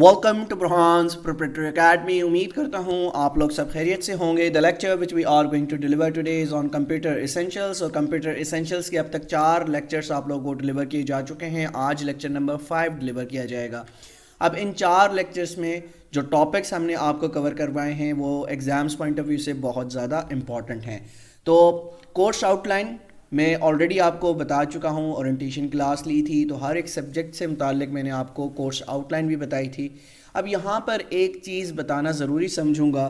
Welcome to Brahans preparatory academy उम्मीद करता हूँ आप लोग सब खैरियत से होंगे the lecture which we are going to deliver two days on computer essentials और कंप्यूटर इसेंशियल्स के अब तक चार लेक्चर्स आप लोगों को डिलीवर किए जा चुके हैं आज लेक्चर नंबर फाइव डिलीवर किया जाएगा अब इन चार लेक्चर्स में जो टॉपिक्स हमने आपको कवर करवाए हैं वो एग्ज़ाम्स पॉइंट ऑफ व्यू से बहुत ज़्यादा इम्पॉर्टेंट हैं तो कोर्स आउटलाइन मैं ऑलरेडी आपको बता चुका हूँ ओरिएंटेशन क्लास ली थी तो हर एक सब्जेक्ट से मुतक मैंने आपको कोर्स आउटलाइन भी बताई थी अब यहाँ पर एक चीज़ बताना ज़रूरी समझूँगा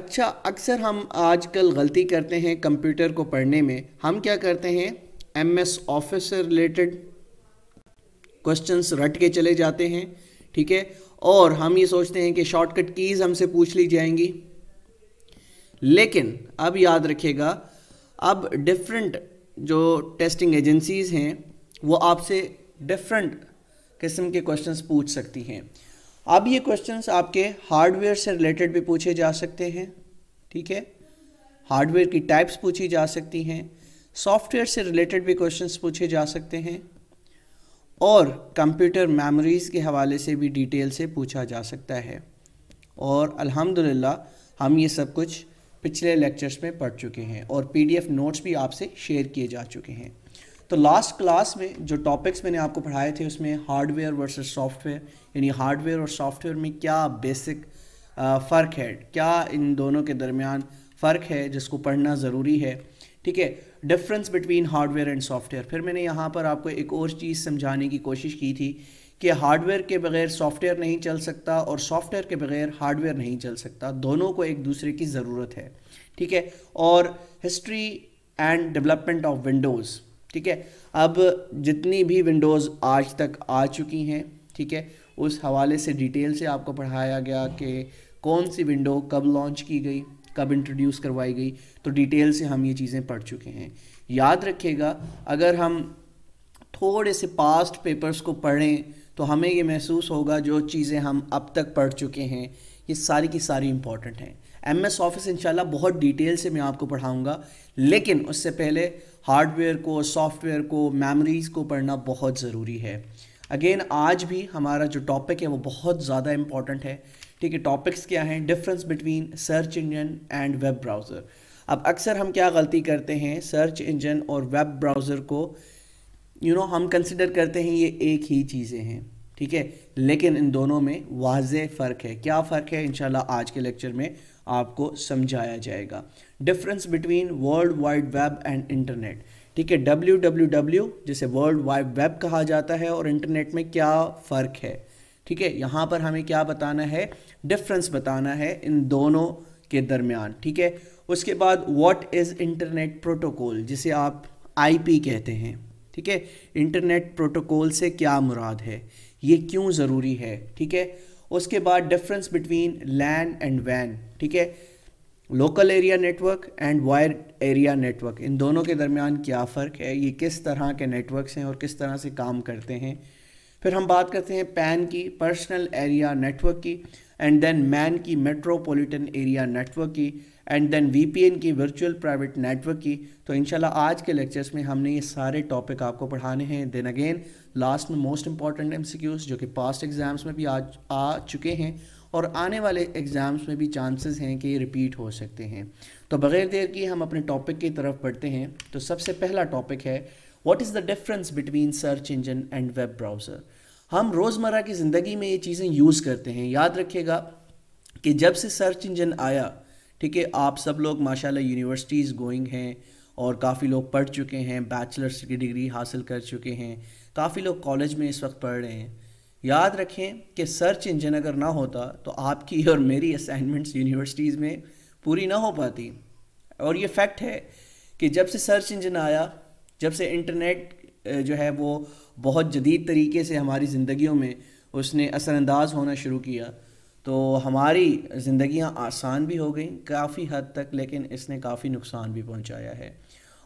अच्छा अक्सर हम आजकल गलती करते हैं कंप्यूटर को पढ़ने में हम क्या करते हैं एम एस ऑफिस से रिलेटेड क्वेश्चंस रट के चले जाते हैं ठीक है और हम ये सोचते हैं कि शॉर्टकट कीज़ हमसे पूछ ली जाएंगी लेकिन अब याद रखिएगा अब डिफरेंट जो टेस्टिंग एजेंसीज़ हैं वो आपसे डिफरेंट किस्म के क्वेश्चंस पूछ सकती हैं अब ये क्वेश्चंस आपके हार्डवेयर से रिलेटेड भी पूछे जा सकते हैं ठीक है हार्डवेयर की टाइप्स पूछी जा सकती हैं सॉफ्टवेयर से रिलेटेड भी क्वेश्चंस पूछे जा सकते हैं और कंप्यूटर मेमोरीज़ के हवाले से भी डिटेल से पूछा जा सकता है और अल्हम्दुलिल्लाह हम ये सब कुछ पिछले लेक्चर्स में पढ़ चुके हैं और पीडीएफ नोट्स भी आपसे शेयर किए जा चुके हैं तो लास्ट क्लास में जो टॉपिक्स मैंने आपको पढ़ाए थे उसमें हार्डवेयर वर्सेस सॉफ्टवेयर यानी हार्डवेयर और सॉफ्टवेयर में क्या बेसिक फ़र्क है क्या इन दोनों के दरमियान फ़र्क है जिसको पढ़ना ज़रूरी है ठीक है difference between hardware and software फिर मैंने यहाँ पर आपको एक और चीज़ समझाने की कोशिश की थी कि हार्डवेयर के बगैर सॉफ्टवेयर नहीं चल सकता और सॉफ्टवेयर के बगैर हार्डवेयर नहीं चल सकता दोनों को एक दूसरे की ज़रूरत है ठीक है और history and development of Windows ठीक है अब जितनी भी विंडोज़ आज तक आ चुकी हैं ठीक है उस हवाले से डिटेल से आपको पढ़ाया गया कि कौन सी विंडो कब लॉन्च की गई कब इंट्रोड्यूस करवाई गई तो डिटेल से हम ये चीज़ें पढ़ चुके हैं याद रखिएगा अगर हम थोड़े से पास्ट पेपर्स को पढ़ें तो हमें ये महसूस होगा जो चीज़ें हम अब तक पढ़ चुके हैं ये सारी की सारी इंपॉर्टेंट हैं एम एस ऑफिस इंशाल्लाह बहुत डिटेल से मैं आपको पढ़ाऊँगा लेकिन उससे पहले हार्डवेयर को सॉफ्टवेयर को मेमोरीज़ को पढ़ना बहुत ज़रूरी है अगेन आज भी हमारा जो टॉपिक है वो बहुत ज़्यादा इम्पॉर्टेंट है ठीक है टॉपिक्स क्या हैं difference between search engine and web browser अब अक्सर हम क्या गलती करते हैं सर्च इंजन और वेब ब्राउज़र को यू नो हम कंसिडर करते हैं ये एक ही चीज़ें हैं ठीक है लेकिन इन दोनों में वाज फ़र्क है क्या फ़र्क है इन आज के लेक्चर में आपको समझाया जाएगा difference between world wide web and internet ठीक है डब्ल्यू डब्ल्यू डब्ल्यू जिसे वर्ल्ड वाइड वेब कहा जाता है और इंटरनेट में क्या फ़र्क है ठीक है यहाँ पर हमें क्या बताना है डिफरेंस बताना है इन दोनों के दरमियान ठीक है उसके बाद वॉट इज़ इंटरनेट प्रोटोकॉल जिसे आप आई कहते हैं ठीक है इंटरनेट प्रोटोकॉल से क्या मुराद है ये क्यों ज़रूरी है ठीक है उसके बाद डिफरेंस बिटवीन लैन एंड वैन ठीक है local area network and wire area network इन दोनों के दरमियान क्या फ़र्क है ये किस तरह के नेटवर्क्स हैं और किस तरह से काम करते हैं फिर हम बात करते हैं पैन की पर्सनल एरिया नेटवर्क की एंड देन मैन की मेट्रोपॉलिटन एरिया नेटवर्क की एंड देन वीपीएन की वर्चुअल प्राइवेट नेटवर्क की तो इंशाल्लाह आज के लेक्चर्स में हमने ये सारे टॉपिक आपको पढ़ाने हैं देन अगेन लास्ट में मोस्ट इंपॉर्टेंट एमसीक्यूज जो कि पास्ट एग्ज़ाम्स में भी आज आ चुके हैं और आने वाले एग्ज़ाम्स में भी चांसेस हैं कि ये रिपीट हो सकते हैं तो बग़ैर देर की हम अपने टॉपिक की तरफ बढ़ते हैं तो सबसे पहला टॉपिक है what is the difference between search engine and web browser हम रोज़मर्रा की ज़िंदगी में ये चीज़ें यूज़ करते हैं याद रखिएगा कि जब से सर्च इंजन आया ठीक है आप सब लोग माशाल्लाह यूनिवर्सिटीज़ गोइंग हैं और काफ़ी लोग पढ़ चुके हैं बैचलर्स की डिग्री हासिल कर चुके हैं काफ़ी लोग कॉलेज में इस वक्त पढ़ रहे हैं याद रखें कि सर्च इंजन अगर ना होता तो आपकी और मेरी असाइनमेंट्स यूनिवर्सिटीज़ में पूरी ना हो पाती और ये फैक्ट है कि जब से सर्च इंजन आया जब से इंटरनेट जो है वो बहुत जदीद तरीके से हमारी ज़िंदगियों में उसने असरानंदाज होना शुरू किया तो हमारी ज़िंदियाँ आसान भी हो गई काफ़ी हद तक लेकिन इसने काफ़ी नुकसान भी पहुँचाया है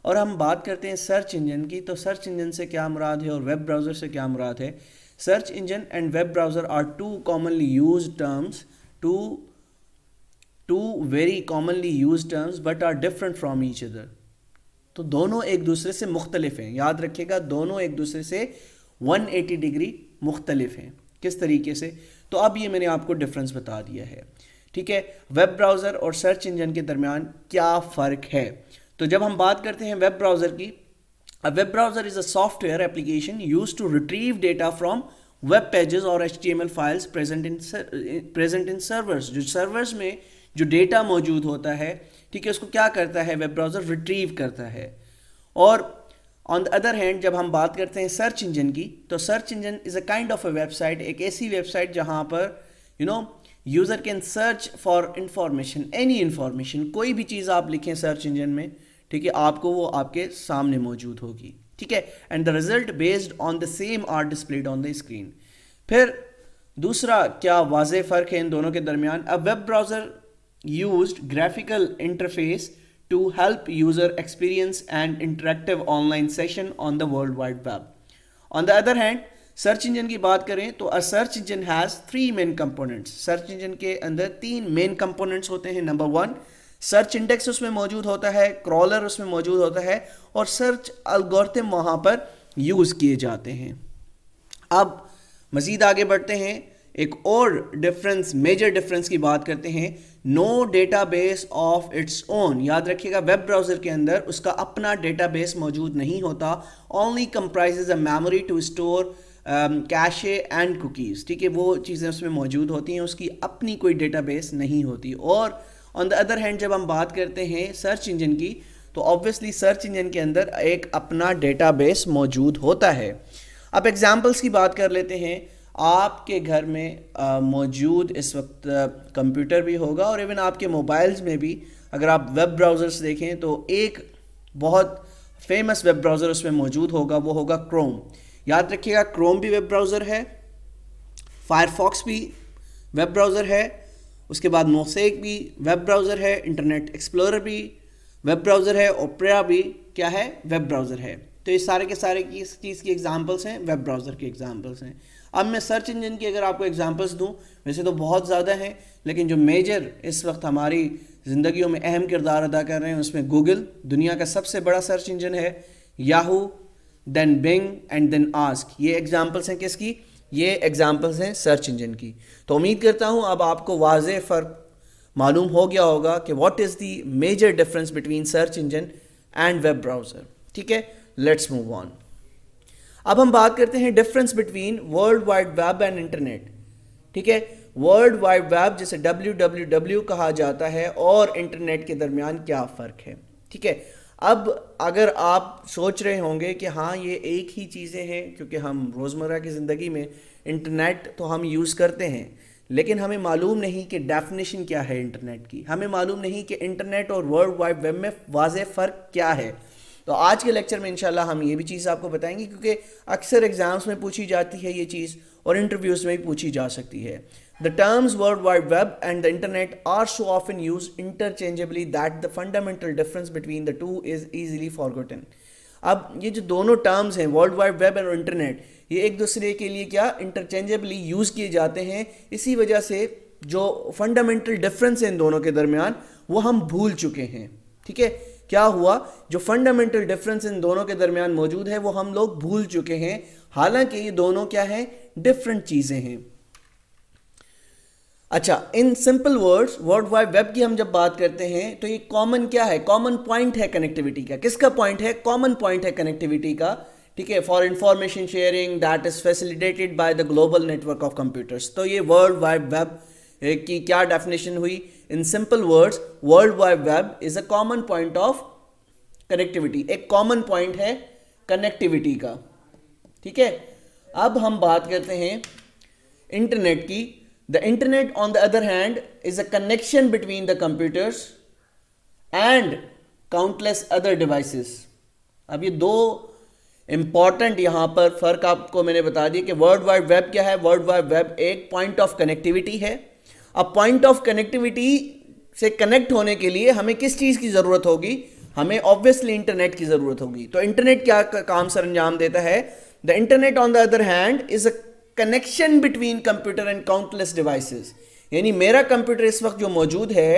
और हम बात करते हैं सर्च इंजन की तो सर्च इंजन से क्या मुराद है और वेब ब्राउज़र से क्या मुराद है search engine and web browser are two commonly use terms two two very commonly use terms but are different from each other तो दोनों एक दूसरे से मुख्तलिफ हैं याद रखिएगा दोनों एक दूसरे से 180 डिग्री मुख्तलिफ हैं किस तरीके से तो अब ये मैंने आपको डिफरेंस बता दिया है ठीक है वेब ब्राउज़र और सर्च इंजन के दरमियान क्या फ़र्क है तो जब हम बात करते हैं वेब ब्राउज़र की web browser is a software application use to retrieve data from web pages और H M files present in present in servers जो सर्वर्स में जो डेटा मौजूद होता है ठीक है उसको क्या करता है वेब ब्राउज़र रिट्रीव करता है और ऑन द अदर हैंड जब हम बात करते हैं सर्च इंजन की तो search engine is a kind of a website एक ऐसी वेबसाइट जहाँ पर you know user can search for information any information कोई भी चीज़ आप लिखें सर्च इंजन में ठीक है आपको वो आपके सामने मौजूद होगी ठीक है and the result based on the same are displayed on the screen फिर दूसरा क्या वाज फ़र्क है इन दोनों के दरमियान अब web browser use graphical interface to help user experience and interactive online session on the World Wide Web. On the other hand, search engine की बात करें तो a search engine has three main components search engine के अंदर तीन main components होते हैं number one search index उसमें मौजूद होता है क्रॉलर उसमें मौजूद होता है और सर्च अल्गोरिथम वहाँ पर यूज़ किए जाते हैं अब मज़ीद आगे बढ़ते हैं एक और डिफरेंस मेजर डिफरेंस की बात करते हैं no database of its own याद रखिएगा वेब ब्राउज़र के अंदर उसका अपना डेटाबेस मौजूद नहीं होता only comprise a memory to store cache and cookies ठीक है वो चीज़ें उसमें मौजूद होती हैं उसकी अपनी कोई डेटाबेस नहीं होती और ऑन द अदर हैंड जब हम बात करते हैं सर्च इंजन की तो ऑब्वियसली सर्च इंजन के अंदर एक अपना डेटाबेस मौजूद होता है अब एग्जाम्पल्स की बात कर लेते हैं आपके घर में मौजूद इस वक्त कंप्यूटर भी होगा और इवन आपके मोबाइल्स में भी अगर आप वेब ब्राउज़र्स देखें तो एक बहुत फेमस वेब ब्राउज़र उसमें मौजूद होगा वो होगा क्रोम याद रखिएगा क्रोम भी वेब ब्राउज़र है फायरफॉक्स भी वेब ब्राउज़र है उसके बाद मोसेक भी वेब ब्राउज़र है इंटरनेट एक्सप्लोरर भी वेब ब्राउज़र है ओपरा भी क्या है वेब ब्राउज़र है तो ये सारे के सारे की इस चीज़ की एग्ज़ाम्पल्स हैं वेब ब्राउज़र के एग्ज़ाम्पल्स हैं अब मैं सर्च इंजन की अगर आपको एग्जांपल्स दूं वैसे तो बहुत ज़्यादा हैं लेकिन जो मेजर इस वक्त हमारी ज़िंदगियों में अहम किरदार अदा कर रहे हैं उसमें गूगल दुनिया का सबसे बड़ा सर्च इंजन है Yahoo then Bing and then Ask ये एग्ज़ाम्पल्स हैं किसकी ये एग्ज़ाम्पल्स हैं सर्च इंजन की तो उम्मीद करता हूँ अब आपको वाज फ़र्क मालूम हो गया होगा कि what is the major difference between search engine and web browser ठीक है लेट्स मूव ऑन अब हम बात करते हैं difference between world wide web and internet ठीक है वर्ल्ड वाइड वेब जिसे डब्ल्यू डब्ल्यू डब्ल्यू कहा जाता है और इंटरनेट के दरमियान क्या फ़र्क है ठीक है अब अगर आप सोच रहे होंगे कि हाँ ये एक ही चीज़ें हैं क्योंकि हम रोज़मर्रा की ज़िंदगी में इंटरनेट तो हम यूज़ करते हैं लेकिन हमें मालूम नहीं कि डेफिनेशन क्या है इंटरनेट की हमें मालूम नहीं कि इंटरनेट और वर्ल्ड वाइड वेब में वाज फ़र्क क्या है तो आज के लेक्चर में इंशाल्लाह हम ये भी चीज़ आपको बताएंगे क्योंकि अक्सर एग्ज़ाम्स में पूछी जाती है ये चीज़ और इंटरव्यूज़ में भी पूछी जा सकती है the terms world wide web and the internet are so often use interchangeably that the fundamental difference between the two is easily forgotten अब ये जो दोनों टर्म्स हैं world wide web and internet ये एक दूसरे के लिए क्या इंटरचेंजेबली यूज़ किए जाते हैं इसी वजह से जो फंडामेंटल डिफरेंस है इन दोनों के दरमियान वो हम भूल चुके हैं ठीक है क्या हुआ जो फंडामेंटल डिफरेंस इन दोनों के दरमियान मौजूद है वो हम लोग भूल चुके हैं हालांकि ये दोनों क्या है डिफरेंट चीज़ें हैं अच्छा in simple words world wide web की हम जब बात करते हैं तो ये कॉमन क्या है कॉमन पॉइंट है कनेक्टिविटी का किसका पॉइंट है कॉमन पॉइंट है कनेक्टिविटी का ठीक है for information sharing that is facilitated by the global network of computers तो ये वर्ल्ड वाइड वेब की क्या डेफिनेशन हुई in simple words world wide web is a common point of connectivity एक कॉमन पॉइंट है कनेक्टिविटी का ठीक है अब हम बात करते हैं इंटरनेट की the internet on the other hand is a connection between the computers and countless other devices अब ये दो इंपॉर्टेंट यहां पर फर्क आपको मैंने बता दिया कि वर्ल्ड वाइड वेब क्या है वर्ल्ड वाइड वेब एक पॉइंट ऑफ कनेक्टिविटी है अब पॉइंट ऑफ कनेक्टिविटी से कनेक्ट होने के लिए हमें किस चीज़ की ज़रूरत होगी हमें ऑब्वियसली इंटरनेट की ज़रूरत होगी तो इंटरनेट क्या काम सर अंजाम देता है the internet on the other hand is a connection between computer and countless devices यानी मेरा कंप्यूटर इस वक्त जो मौजूद है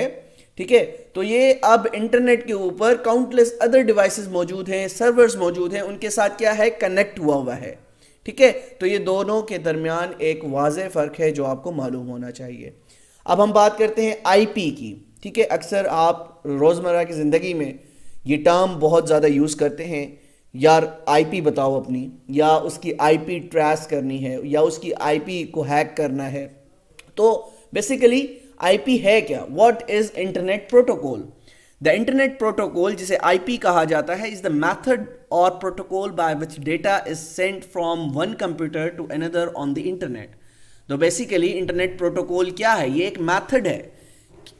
ठीक है तो ये अब इंटरनेट के ऊपर काउंटलेस अदर डिवाइसेस मौजूद हैं सर्वर्स मौजूद हैं उनके साथ क्या है कनेक्ट हुआ हुआ है ठीक है तो ये दोनों के दरमियान एक वाज फ़र्क है जो आपको मालूम होना चाहिए अब हम बात करते हैं आईपी की ठीक है अक्सर आप रोज़मर्रा की ज़िंदगी में ये टर्म बहुत ज़्यादा यूज़ करते हैं यार आईपी बताओ अपनी या उसकी आईपी ट्रैस करनी है या उसकी आईपी को हैक करना है तो बेसिकली आईपी है क्या what is internet protocol the internet protocol जिसे आईपी कहा जाता है इज़ द मैथड और protocol by which data is sent from one computer to another on the internet तो बेसिकली इंटरनेट प्रोटोकॉल क्या है ये एक मैथड है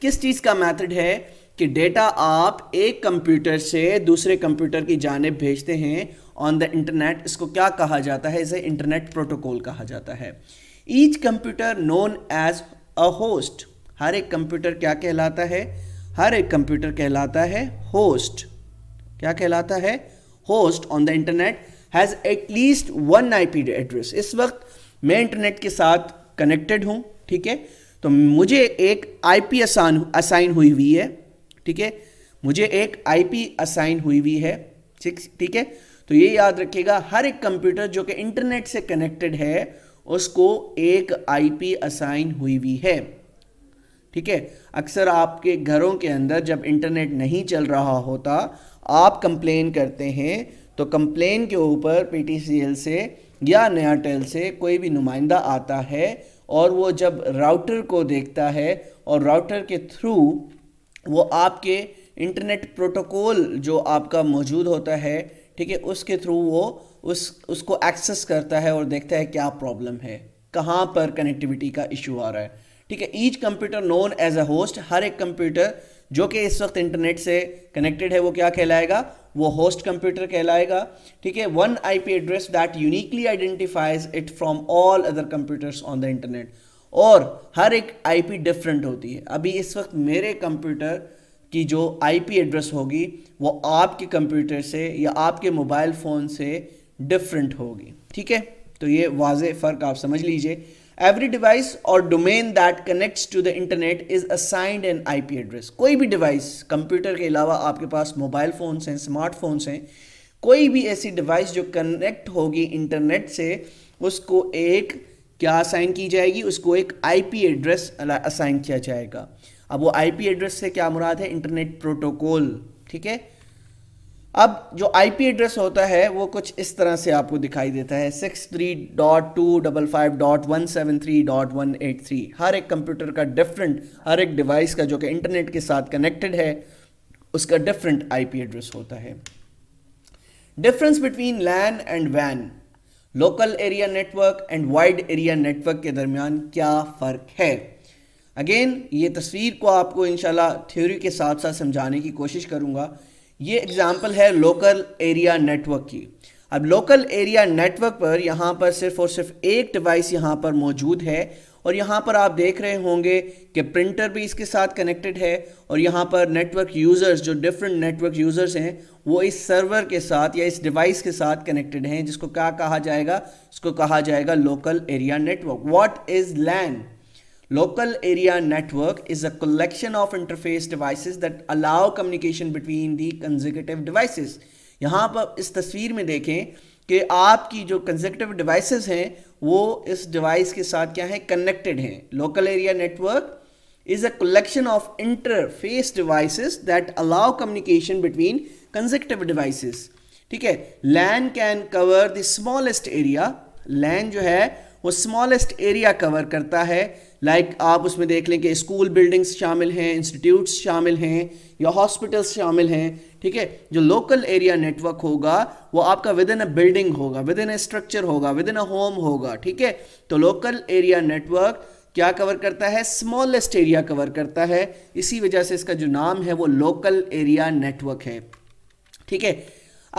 किस चीज़ का मैथड है कि डेटा आप एक कंप्यूटर से दूसरे कंप्यूटर की जानब भेजते हैं ऑन द इंटरनेट इसको क्या कहा जाता है इसे इंटरनेट प्रोटोकॉल कहा जाता है each computer known as a host हर एक कंप्यूटर क्या कहलाता है हर एक कंप्यूटर कहलाता है होस्ट क्या कहलाता है host on the internet has at least one I P address इस वक्त मैं इंटरनेट के साथ कनेक्टेड हूँ ठीक है तो मुझे एक आईपी असान असाइन हुई हुई है ठीक है मुझे एक आईपी असाइन हुई हुई है ठीक है तो ये याद रखिएगा हर एक कंप्यूटर जो कि इंटरनेट से कनेक्टेड है उसको एक आईपी असाइन हुई हुई है ठीक है अक्सर आपके घरों के अंदर जब इंटरनेट नहीं चल रहा होता आप कंप्लेन करते हैं तो कंप्लेन के ऊपर पीटीसीएल से या नयाटेल से कोई भी नुमाइंदा आता है और वो जब राउटर को देखता है और राउटर के थ्रू वो आपके इंटरनेट प्रोटोकॉल जो आपका मौजूद होता है ठीक है उसके थ्रू वो उस उसको एक्सेस करता है और देखता है क्या प्रॉब्लम है कहाँ पर कनेक्टिविटी का इशू आ रहा है ठीक है each computer known as a host हर एक कंप्यूटर जो कि इस वक्त इंटरनेट से कनेक्टेड है वो क्या कहलाएगा वो होस्ट कंप्यूटर कहलाएगा ठीक है one IP address that uniquely identifies it from all other computers on the internet और हर एक आईपी डिफरेंट होती है अभी इस वक्त मेरे कंप्यूटर की जो आईपी एड्रेस होगी वो आपके कंप्यूटर से या आपके मोबाइल फ़ोन से डिफरेंट होगी ठीक है तो ये वाज फ़र्क आप समझ लीजिए एवरी डिवाइस और domain that connects to the internet is assigned an IP address कोई भी डिवाइस कंप्यूटर के अलावा आपके पास मोबाइल फ़ोन्स हैं स्मार्टफोन्स हैं कोई भी ऐसी डिवाइस जो कनेक्ट होगी इंटरनेट से उसको एक क्या असाइन की जाएगी उसको एक IP एड्रेस असाइन किया जाएगा अब वो IP एड्रेस से क्या मुराद है इंटरनेट प्रोटोकॉल ठीक है अब जो आईपी एड्रेस होता है वो कुछ इस तरह से आपको दिखाई देता है six three dot two double five dot one seven three dot one eight three हर एक कंप्यूटर का डिफरेंट हर एक डिवाइस का जो कि इंटरनेट के साथ कनेक्टेड है उसका डिफरेंट आईपी एड्रेस होता है डिफरेंस बिटवीन लैन एंड वैन local area network and wide area network के दरमियान क्या फ़र्क है अगेन ये तस्वीर को आपको इनशाला थ्योरी के साथ साथ समझाने की कोशिश करूँगा ये एग्जाम्पल है लोकल एरिया नेटवर्क की अब लोकल एरिया नेटवर्क पर यहाँ पर सिर्फ और सिर्फ एक डिवाइस यहाँ पर मौजूद है और यहाँ पर आप देख रहे होंगे कि प्रिंटर भी इसके साथ कनेक्टेड है और यहाँ पर नेटवर्क यूज़र्स जो डिफरेंट नेटवर्क यूज़र्स हैं वो इस सर्वर के साथ या इस डिवाइस के साथ कनेक्टेड हैं जिसको क्या कहा जाएगा इसको कहा जाएगा local area network what is LAN Local Area Network is a collection of interface devices that allow communication between the consecutive devices. यहाँ पर इस तस्वीर में देखें कि आपकी जो consecutive devices हैं वो इस device के साथ क्या है connected हैं Local Area Network is a collection of interface devices that allow communication between consecutive devices ठीक है LAN can cover the smallest area LAN जो है वो smallest area cover करता है लाइक like आप उसमें देख लें कि स्कूल बिल्डिंग्स शामिल हैं इंस्टीट्यूट्स शामिल हैं या हॉस्पिटल्स शामिल हैं ठीक है जो लोकल एरिया नेटवर्क होगा वो आपका विद इन अ बिल्डिंग होगा विद इन अ स्ट्रक्चर होगा विद इन अ होम होगा ठीक है तो लोकल एरिया नेटवर्क क्या कवर करता है स्मॉलेस्ट एरिया कवर करता है इसी वजह से इसका जो नाम है वो लोकल एरिया नेटवर्क है ठीक है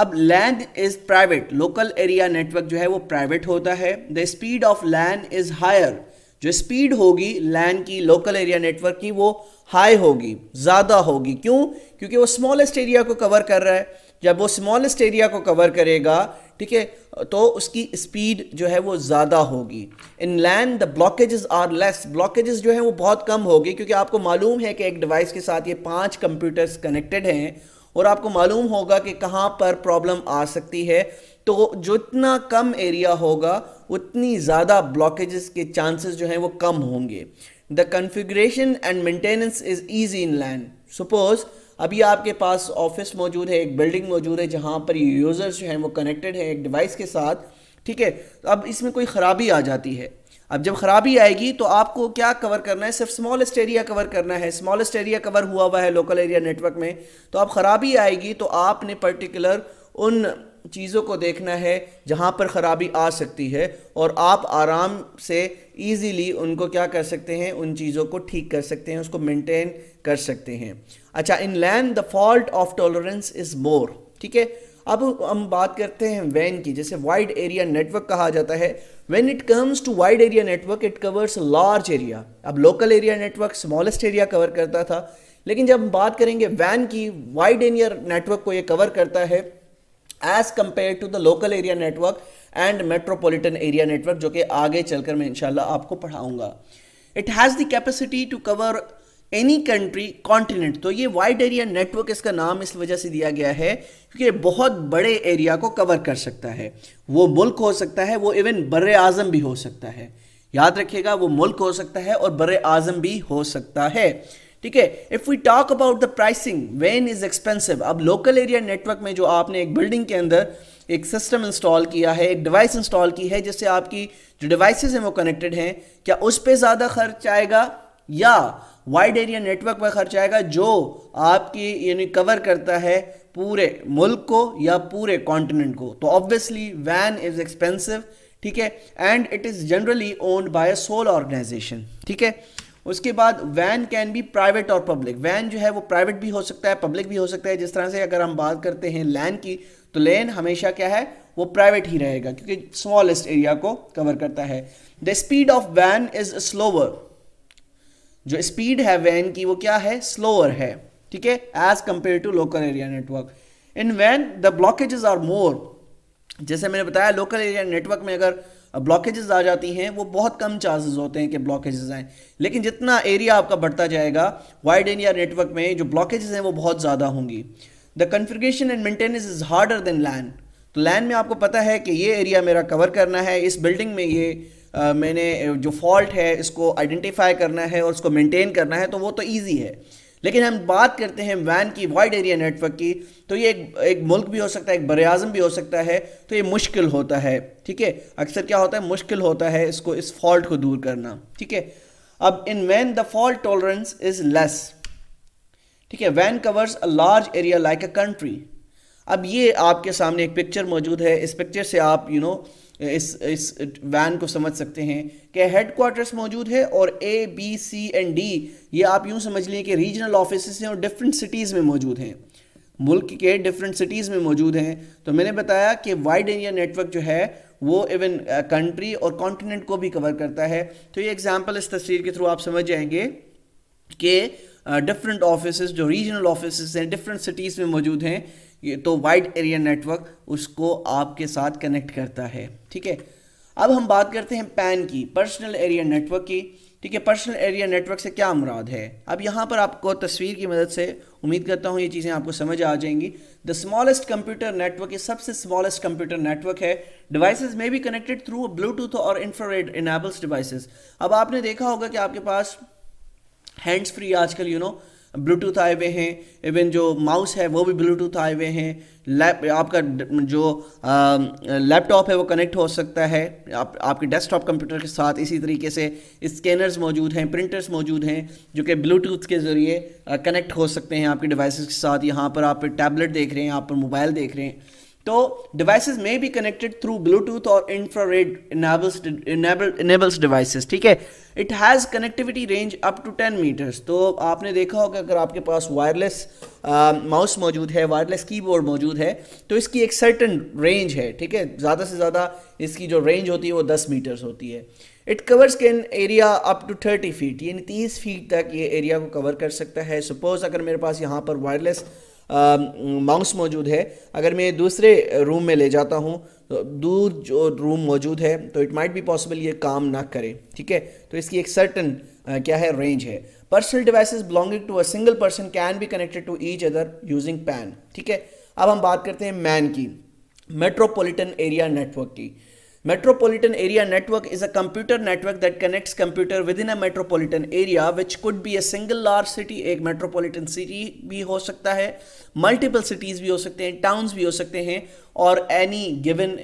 अब LAN is private local area network जो है वो प्राइवेट होता है the speed of LAN is higher जो स्पीड होगी लैन की लोकल एरिया नेटवर्क की वो हाई होगी ज़्यादा होगी क्यों क्योंकि वो स्मॉलेस्ट एरिया को कवर कर रहा है जब वो स्मॉलेस्ट एरिया को कवर करेगा ठीक है तो उसकी स्पीड जो है वो ज़्यादा होगी in LAN the blockages are less blockages जो है वो बहुत कम होगी क्योंकि आपको मालूम है कि एक डिवाइस के साथ ये पांच कंप्यूटर्स कनेक्टेड हैं और आपको मालूम होगा कि कहाँ पर प्रॉब्लम आ सकती है तो जितना कम एरिया होगा उतनी ज़्यादा ब्लॉकेजेस के चांसेस जो हैं वो कम होंगे the configuration and maintenance is easy in LAN suppose अभी आपके पास ऑफिस मौजूद है एक बिल्डिंग मौजूद है जहाँ पर यूज़र्स जो हैं वो कनेक्टेड है एक डिवाइस के साथ ठीक है तो अब इसमें कोई ख़राबी आ जाती है अब जब ख़राबी आएगी तो आपको क्या कवर करना है सिर्फ स्मॉलेस्ट एरिया कवर करना है स्मॉलेस्ट एरिया कवर हुआ हुआ है लोकल एरिया नेटवर्क में तो अब ख़राबी आएगी तो आपने पर्टिकुलर उन चीज़ों को देखना है जहाँ पर ख़राबी आ सकती है और आप आराम से ईज़िली उनको क्या कर सकते हैं उन चीज़ों को ठीक कर सकते हैं उसको मेंटेन कर सकते हैं अच्छा in LAN the fault of tolerance is more ठीक है अब हम बात करते हैं वैन की जैसे वाइड एरिया नेटवर्क कहा जाता है when it comes to wide area network it covers large area अब local area network smallest area cover करता था लेकिन जब हम बात करेंगे वैन की वाइड एरिया नेटवर्क को ये कवर करता है as compare to the local area network and metropolitan area network जो कि आगे चलकर मैं इनशाला आपको पढ़ाऊंगा it has the capacity to cover any country continent तो ये वाइड एरिया नेटवर्क इसका नाम इस वजह से दिया गया है क्योंकि बहुत बड़े एरिया को कवर कर सकता है वो मुल्क हो सकता है वो इवन बर आज़म भी हो सकता है याद रखिएगा वो मुल्क हो सकता है और बर आज़म भी हो सकता है ठीक है if we talk about the pricing वेन इज एक्सपेंसिव अब लोकल एरिया नेटवर्क में जो आपने एक बिल्डिंग के अंदर एक सिस्टम इंस्टॉल किया है एक डिवाइस इंस्टॉल की है जिससे आपकी जो डिवाइसेस हैं वो कनेक्टेड हैं क्या उस पर ज़्यादा खर्च आएगा या वाइड एरिया नेटवर्क पर खर्च आएगा जो आपकी यानी कवर करता है पूरे मुल्क को या पूरे कॉन्टिनेंट को तो ऑब्वियसली वैन इज़ एक्सपेंसिव ठीक है and it is generally owned by a sole organization ठीक है उसके बाद वैन कैन बी प्राइवेट और पब्लिक वैन जो है वो प्राइवेट भी हो सकता है पब्लिक भी हो सकता है जिस तरह से अगर हम बात करते हैं लैन की तो लैन हमेशा क्या है वो प्राइवेट ही रहेगा क्योंकि स्मॉलेस्ट एरिया को कवर करता है द स्पीड ऑफ वैन इज स्लोअर जो स्पीड है वैन की वो क्या है स्लोअर है ठीक है as compare to local area network in वैन द ब्लॉकेजेस आर मोर जैसे मैंने बताया लोकल एरिया नेटवर्क में अगर ब्लॉकेजेस आ जाती हैं वो बहुत कम चांसेस होते हैं कि ब्लॉकेजेस आए लेकिन जितना एरिया आपका बढ़ता जाएगा वाइड एरिया नेटवर्क में जो ब्लॉकेजेस हैं वो बहुत ज़्यादा होंगी the configuration and maintenance is harder than LAN तो लैंड में आपको पता है कि ये एरिया मेरा कवर करना है इस बिल्डिंग में ये आ, मैंने जो फॉल्ट है इसको आइडेंटिफाई करना है और उसको मेंटेन करना है तो वो तो ईजी है लेकिन हम बात करते हैं वैन की वाइड एरिया नेटवर्क की तो ये एक एक मुल्क भी हो सकता है एक बर भी हो सकता है तो ये मुश्किल होता है ठीक है अक्सर क्या होता है मुश्किल होता है इसको इस फॉल्ट को दूर करना ठीक है अब इन वैन the fault tolerance is less ठीक है वैन covers a large area like a country अब ये आपके सामने एक पिक्चर मौजूद है इस पिक्चर से आप यू you नो know, इस इस वैन को समझ सकते हैं कि हेड क्वार्टर्स मौजूद है और A B C and D ये आप यूँ समझ लिए कि रीजनल ऑफिस हैं और डिफरेंट सिटीज़ में मौजूद हैं मुल्क के डिफरेंट सिटीज़ में मौजूद हैं तो मैंने बताया कि वाइड एरिया नेटवर्क जो है वो इवन कंट्री और कॉन्टिनेंट को भी कवर करता है तो ये एग्जाम्पल इस तस्वीर के थ्रू आप समझ जाएंगे कि डिफरेंट ऑफिस जो रीजनल ऑफिस हैं डिफरेंट सिटीज़ में मौजूद हैं ये तो वाइड एरिया नेटवर्क उसको आपके साथ कनेक्ट करता है ठीक है अब हम बात करते हैं पैन की पर्सनल एरिया नेटवर्क की ठीक है पर्सनल एरिया नेटवर्क से क्या मुराद है अब यहाँ पर आपको तस्वीर की मदद से उम्मीद करता हूँ ये चीज़ें आपको समझ आ जाएंगी द स्मॉलेस्ट कंप्यूटर नेटवर्क ये सबसे स्मॉलेस्ट कंप्यूटर नेटवर्क है डिवाइस में भी कनेक्टेड थ्रू ब्लूटूथ और इंफ्रारेड इनेबल्स डिवाइसेस अब आपने देखा होगा कि आपके पास हैंड्स फ्री आजकल you you know know, Bluetooth आए हुए हैं इवन जो माउस है वो भी ब्लूटूथ आए हुए हैं लैप आपका जो लैपटॉप है वो कनेक्ट हो सकता है आप आपके डेस्कटॉप कंप्यूटर के साथ इसी तरीके से स्कैनर्स मौजूद हैं प्रिंटर्स मौजूद हैं जो कि ब्लूटूथ के ज़रिए कनेक्ट हो सकते हैं आपके डिवाइसेस के साथ यहाँ पर आप टैबलेट देख रहे हैं यहाँ पर मोबाइल देख रहे हैं तो डिवाइसेस में भी कनेक्टेड थ्रू ब्लूटूथ और इंफ्रारेड इनेबल्स इनेबल्स डिवाइसेस ठीक है it has connectivity range up to 10 metres तो आपने देखा होगा अगर आपके पास वायरलेस माउस मौजूद है वायरलेस कीबोर्ड मौजूद है तो इसकी एक सर्टन रेंज है ठीक है ज़्यादा से ज़्यादा इसकी जो रेंज होती है वो दस मीटर्स होती है it covers can area up to thirty feet यानी तीस फीट तक ये एरिया को कवर कर सकता है सपोज अगर मेरे पास यहाँ पर वायरलेस माउस मौजूद है अगर मैं दूसरे रूम में ले जाता हूँ तो दूर जो रूम मौजूद है तो इट माइट बी पॉसिबल ये काम ना करे ठीक है तो इसकी एक सर्टन क्या है रेंज है personal devices belonging to a single person can be connected to each other using PAN ठीक है अब हम बात करते हैं मैन की मेट्रोपॉलिटन एरिया नेटवर्क की Metropolitan Area Network is a computer network that connects computer within a metropolitan area which could be a single large city एक metropolitan city भी हो सकता है multiple cities भी हो सकते हैं towns भी हो सकते हैं और any given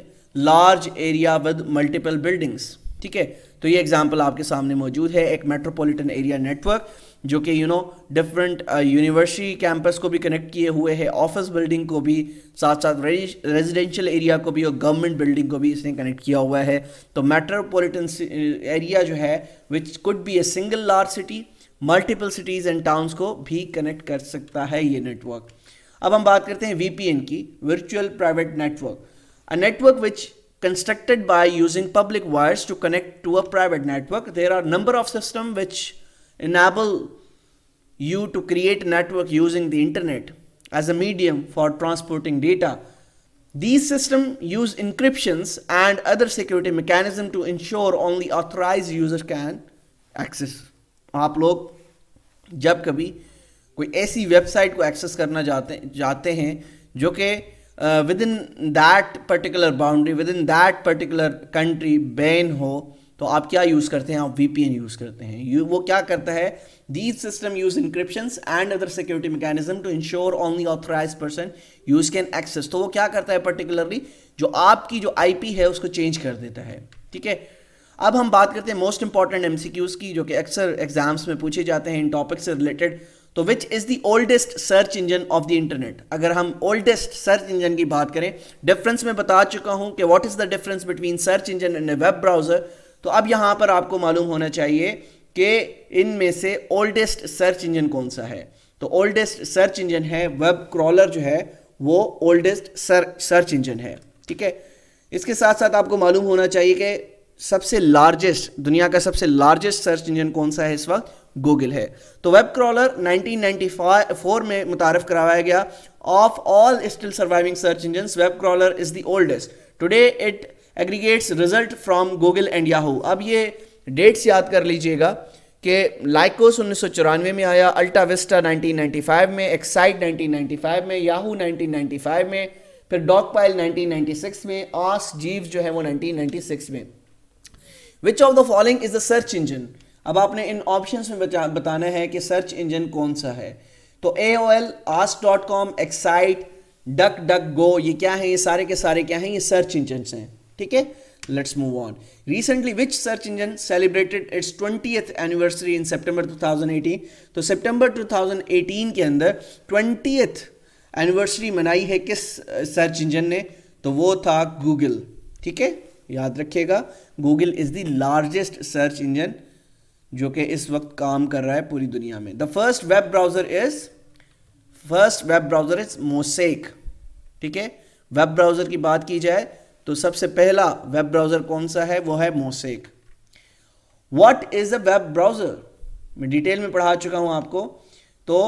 large area with multiple buildings ठीक है तो ये एग्जाम्पल आपके सामने मौजूद है एक metropolitan area network जो कि you know different university campus को भी कनेक्ट किए हुए हैं ऑफिस बिल्डिंग को भी साथ साथ रेजिडेंशियल एरिया को भी और गवर्नमेंट बिल्डिंग को भी इसने कनेक्ट किया हुआ है तो मेट्रोपोलिटन एरिया uh, जो है which could be a single large city multiple cities and towns को भी कनेक्ट कर सकता है ये नेटवर्क अब हम बात करते हैं वी की virtual private network a network which constructed by using public wires to connect to a private network there are number of system which enable you to create a network using the internet as a medium for transporting data. These systems use encryptions and other security mechanisms to ensure only authorized users can access. आप लोग जब कभी कोई ऐसी website को access करना जाते जाते हैं जो कि within that particular boundary within that particular country ban हो तो आप क्या यूज़ करते हैं आप वीपीएन यूज़ करते हैं यू वो क्या करता है these system use encryption and other security mechanism to ensure only authorize person use can access तो वो क्या करता है पर्टिकुलरली जो आपकी जो आईपी है उसको चेंज कर देता है ठीक है अब हम बात करते हैं मोस्ट इंपॉर्टेंट एमसीक्यूज की जो कि अक्सर एग्जाम्स में पूछे जाते हैं इन टॉपिक से रिलेटेड तो which is the oldest search engine of the internet अगर हम ओल्डेस्ट सर्च इंजन की बात करें डिफरेंस में बता चुका हूं कि what is the difference between search engine and web browser तो अब यहाँ पर आपको मालूम होना चाहिए कि इनमें से ओल्डेस्ट सर्च इंजन कौन सा है तो ओल्डेस्ट सर्च इंजन है वेब क्रॉलर जो है वो ओल्डेस्ट सर्च इंजन है ठीक है इसके साथ साथ आपको मालूम होना चाहिए कि सबसे लार्जेस्ट दुनिया का सबसे लार्जेस्ट सर्च इंजन कौन सा है इस वक्त गूगल है तो वेब क्रॉलर 1994 में मुतारफ़ करवाया गया of all still surviving search engine web crawler is the oldest today it aggregates result from Google and Yahoo अब ये डेट्स याद कर लीजिएगा कि लाइकोस उन्नीस में आया अल्टा विस्टा 1995 में एक्साइड 1995 में याहू 1995 में फिर डॉक पाइल सिक्स में आस जीव जो है वो 1996 में which of the following is the search engine अब आपने इन ऑप्शन में बताना है कि सर्च इंजन कौन सा है तो A O L Ask dot com Excite Duck Duck Go ये क्या है ये सारे के सारे क्या हैं ये सर्च इंजन हैं ठीक है let's move on recently which search engine celebrated its 20th anniversary in September 2018 तो सेप्टेंबर 2018 के अंदर 20th एनिवर्सरी मनाई है किस सर्च इंजन ने तो वो था गूगल ठीक है याद रखिएगा Google is the largest search engine जो कि इस वक्त काम कर रहा है पूरी दुनिया में the first web browser is first web browser is Mosaic ठीक है वेब ब्राउजर की बात की जाए तो सबसे पहला वेब ब्राउज़र कौन सा है वो है Mosaic what is a web browser मैं डिटेल में पढ़ा चुका हूं आपको तो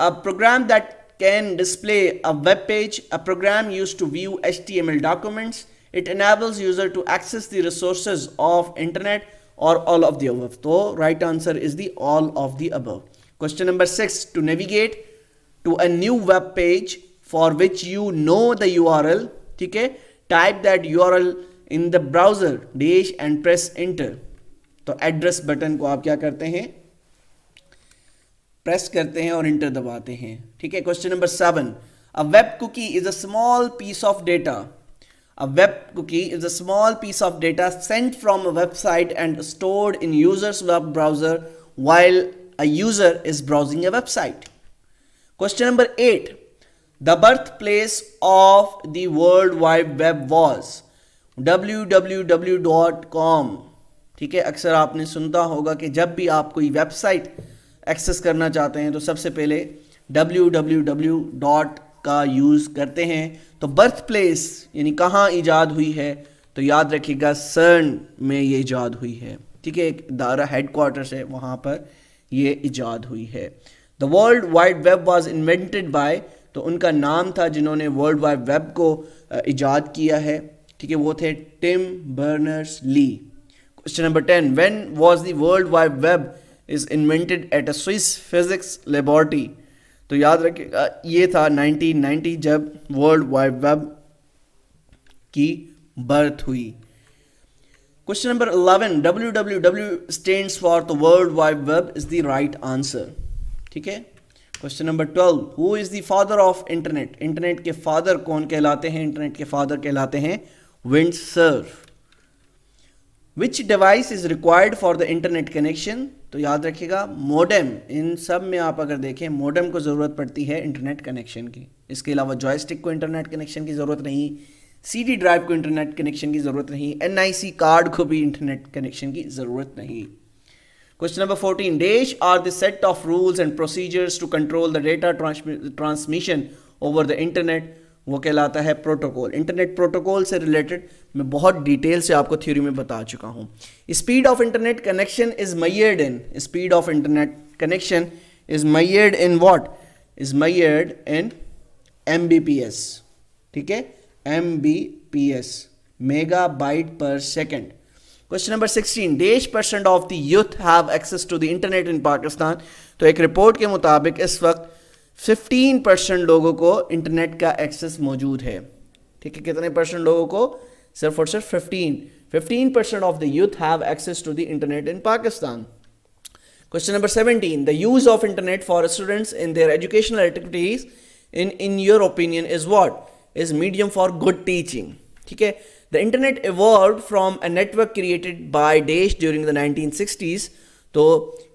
a program that can display a web page a program use to view H T M L documents it enables user to access the resource of internet और all of the above तो right answer is the all of the above question number six to navigate to a new web page for which you know the U R L ठीक है type that U R L in the browser dash and press enter तो address button को आप क्या करते हैं press करते हैं और इंटर दबाते हैं ठीक है question number seven a web cookie is a small piece of data a web cookie is a small piece of data sent from a website and stored in users web browser while a user is browsing a website question number eight the the birth place of world wide web was W W W dot com ठीक है अक्सर आपने सुनता होगा कि जब भी आप कोई वेबसाइट एक्सेस करना चाहते हैं तो सबसे पहले डब्ल्यू डब्ल्यू डब्ल्यू डॉट का यूज़ करते हैं तो बर्थ प्लेस यानी कहाँ ईजाद हुई है तो याद रखिएगा सर्न में ये ईजाद हुई है ठीक है एक दारा हेड क्वार्टर्स है वहाँ पर ये ईजाद हुई है the world wide web was invented by तो उनका नाम था जिन्होंने वर्ल्ड वाइड वेब को ईजाद किया है ठीक है वो थे Tim Berners Lee question number ten when was the world wide web is invented at a Swiss physics laboratory तो याद रखिएगा ये था 1990 जब वर्ल्ड वाइड वेब की बर्थ हुई question number eleven W W W stands for the world wide web is the right answer ठीक है question number twelve who is the father of internet internet के फादर कौन कहलाते हैं internet के father कहलाते हैं Vint Cerf which device is required for the internet connection तो याद रखिएगा मोडेम इन सब में आप अगर देखें मोडेम को ज़रूरत पड़ती है इंटरनेट कनेक्शन की इसके अलावा जॉयस्टिक को इंटरनेट कनेक्शन की ज़रूरत नहीं सीडी ड्राइव को इंटरनेट कनेक्शन की ज़रूरत नहीं एनआईसी कार्ड को भी इंटरनेट कनेक्शन की ज़रूरत नहीं question number fourteen Dash are the set of rules and procedures to control the data transmission over the internet वो कहलाता है प्रोटोकॉल इंटरनेट प्रोटोकॉल से रिलेटेड मैं बहुत डिटेल से आपको थ्योरी में बता चुका हूँ speed of internet connection is measured in speed of internet connection is measured in what is measured in M ठीक है M megabyte per second question number 16 dash percent of the youth have access to the internet in Pakistan तो एक report के मुताबिक इस वक्त 15 percent लोगों को इंटरनेट का एक्सेस मौजूद है ठीक है कितने परसेंट लोगों को सिर्फ और सिर्फ 15 15 percent of the youth have access to the internet in Pakistan question number 17. The use of internet for students in their educational activities in in your opinion is what is medium for good teaching ठीक है the internet evolve from a network created by dash during the nineteen sixties तो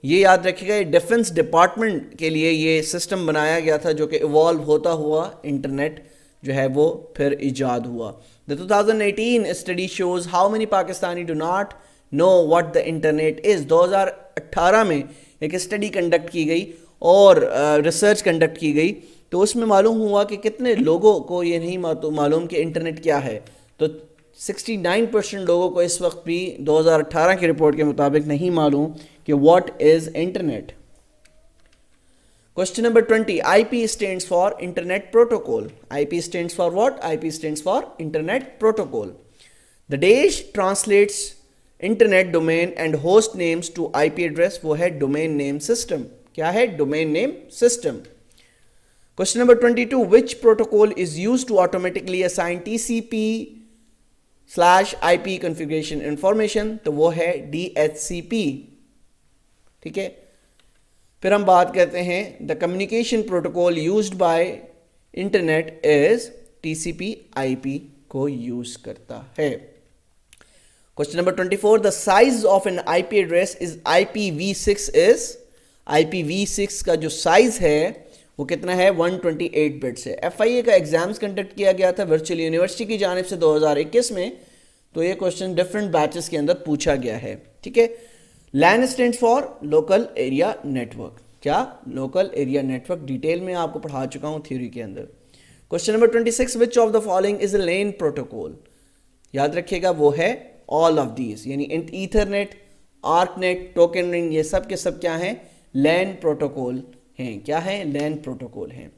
ये याद रखिएगा ये defence department के लिए ये सिस्टम बनाया गया था जो कि इवॉल्व होता हुआ इंटरनेट जो है वो फिर इजाद हुआ the 2018 study shows how many Pakistani do not know what the internet is 2018 में एक स्टडी कंडक्ट की गई और रिसर्च uh, कंडक्ट की गई तो उसमें मालूम हुआ कि कितने लोगों को ये नहीं मालूम कि इंटरनेट क्या है तो 69 परसेंट लोगों को इस वक्त भी 2018 की रिपोर्ट के मुताबिक नहीं मालूम कि what is internet question number twenty IP P stand for internet protocol IP P stand for what IP P stand for internet protocol the days translates internet domain and host names to I address वो है domain name system क्या है domain name system question number twenty two which protocol is use to automatically assign T C P slash I P configuration information तो वो है D H C P ठीक है फिर हम बात करते हैं the communication protocol use by internet is T C P I P को यूज करता है question number twenty four the size of an I P address is I P v six is I P v six का जो size है वो कितना है 128 bit से एफआईए का एग्ज़ाम्स कंडक्ट किया गया था वर्चुअल यूनिवर्सिटी की जानब से 2021 में तो ये क्वेश्चन डिफरेंट बैचेस के अंदर पूछा गया है ठीक है LAN stand for local area network क्या लोकल एरिया नेटवर्क डिटेल में आपको पढ़ा चुका हूँ थ्योरी के अंदर question number twenty six which of the following is LAN protocol याद रखिएगा वो है ऑल ऑफ दीज यानी इथरनेट आर्कनेट टोकन ये सब के सब क्या है लैंड प्रोटोकॉल हैं क्या है लैन प्रोटोकॉल हैं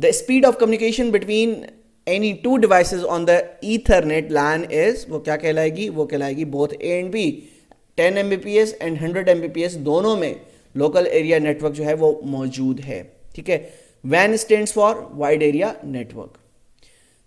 the speed of communication between any two device on the ethernet LAN is वो क्या कहलाएगी वो कहलाएगी both A and B ten M B P S and hundred M B P S दोनों में लोकल एरिया नेटवर्क जो है वो मौजूद है ठीक है वैन stand for wide area network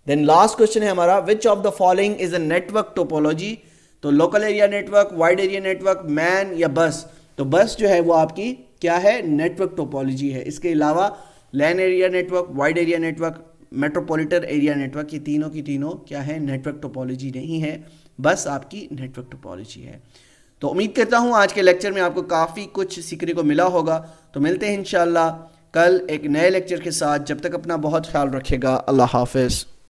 then last question है हमारा which of the following is a network topology तो local area network wide area network MAN या बस तो बस जो है वो आपकी क्या है नेटवर्क टोपोलॉजी है इसके अलावा LAN area network wide area network metropolitan area network ये तीनों की तीनों क्या है नेटवर्क टोपोलॉजी नहीं है बस आपकी नेटवर्क टोपोलॉजी है तो उम्मीद करता हूँ आज के लेक्चर में आपको काफ़ी कुछ सीखने को मिला होगा तो मिलते हैं इन कल एक नए लेक्चर के साथ जब तक अपना बहुत ख्याल रखेगा अल्लाह हाफिज़